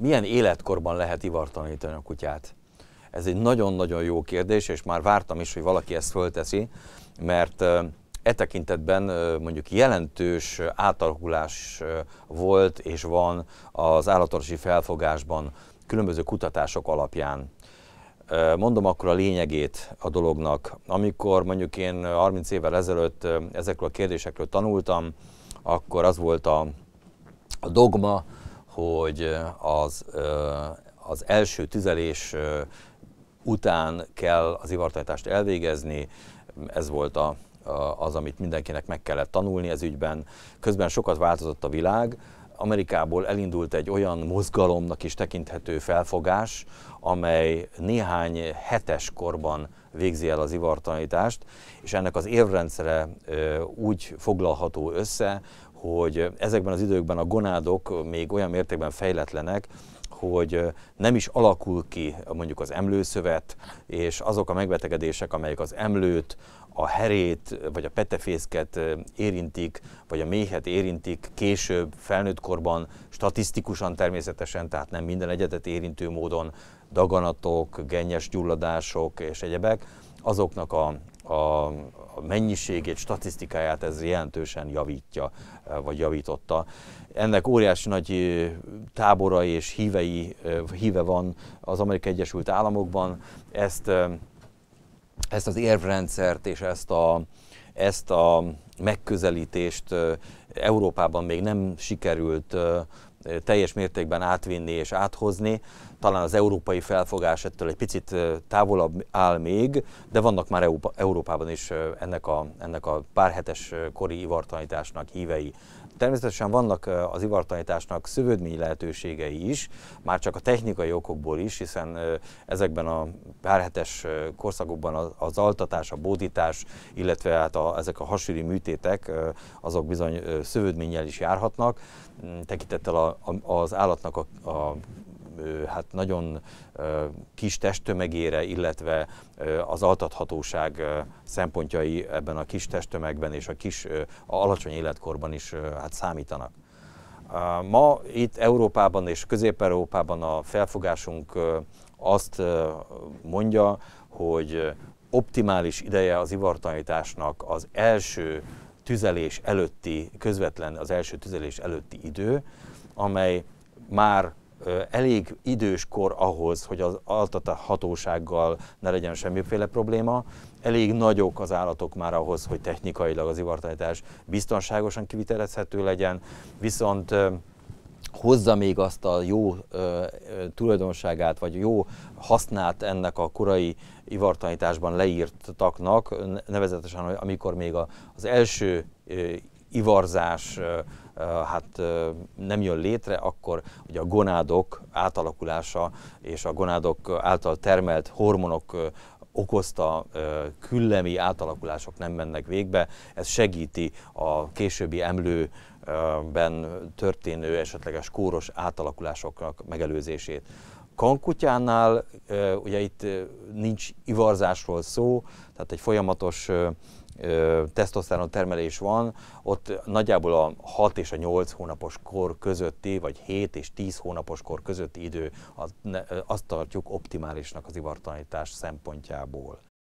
Milyen életkorban lehet ivartalanítani a kutyát? Ez egy nagyon-nagyon jó kérdés, és már vártam is, hogy valaki ezt fölteszi, mert e tekintetben mondjuk jelentős átalakulás volt és van az állatorvosi felfogásban különböző kutatások alapján. Mondom akkor a lényegét a dolognak. Amikor mondjuk én 30 évvel ezelőtt ezekről a kérdésekről tanultam, akkor az volt a, a dogma, hogy az, az első tüzelés után kell az ivartajtást elvégezni, ez volt a, az, amit mindenkinek meg kellett tanulni ez ügyben. Közben sokat változott a világ, Amerikából elindult egy olyan mozgalomnak is tekinthető felfogás, amely néhány hetes korban végzi el az ivartanítást, és ennek az évrendszere úgy foglalható össze, hogy ezekben az időkben a gonádok még olyan mértékben fejletlenek, hogy nem is alakul ki mondjuk az emlőszövet, és azok a megbetegedések, amelyek az emlőt, a herét, vagy a petefészket érintik, vagy a méhet érintik később, felnőtt korban, statisztikusan természetesen, tehát nem minden egyetet érintő módon, daganatok, gennyes gyulladások és egyebek, azoknak a, a, a mennyiségét, statisztikáját ez jelentősen javítja, e, vagy javította. Ennek óriási nagy e, tábora és hívei, e, híve van az Amerikai Egyesült Államokban. Ezt, ezt az érvrendszert és ezt a, ezt a megközelítést Európában még nem sikerült teljes mértékben átvinni és áthozni. Talán az európai felfogás ettől egy picit távolabb áll még, de vannak már Európa, Európában is ennek a, ennek a pár hetes kori ivartanításnak hívei. Természetesen vannak az ivartanításnak szövődmény lehetőségei is, már csak a technikai okokból is, hiszen ezekben a párhetes korszakokban az altatás, a bódítás, illetve hát a, ezek a hasüri műtétek, azok bizony szövődménnyel is járhatnak, tekintettel a a, az állatnak a, a hát nagyon kis testtömegére, illetve az altathatóság szempontjai ebben a kis testtömegben és a kis a alacsony életkorban is hát számítanak. Ma itt Európában és Közép-Európában a felfogásunk azt mondja, hogy optimális ideje az ivartanításnak az első tüzelés előtti, közvetlen az első tüzelés előtti idő, amely már elég idős kor ahhoz, hogy az hatósággal ne legyen semmiféle probléma, elég nagyok az állatok már ahhoz, hogy technikailag az ivartanítás biztonságosan kivitelezhető legyen, viszont hozza még azt a jó ö, tulajdonságát, vagy jó hasznát ennek a korai ivartanításban leírtaknak, nevezetesen, amikor még a, az első ivarzás hát nem jön létre, akkor ugye a gonádok átalakulása és a gonádok által termelt hormonok okozta küllemi átalakulások nem mennek végbe. Ez segíti a későbbi emlő történő esetleges kóros átalakulásoknak megelőzését kankutyánál ugye itt nincs ivarzásról szó, tehát egy folyamatos tesztoszteron termelés van, ott nagyjából a 6 és a 8 hónapos kor közötti, vagy 7 és 10 hónapos kor közötti idő, azt tartjuk optimálisnak az ivartalanítás szempontjából.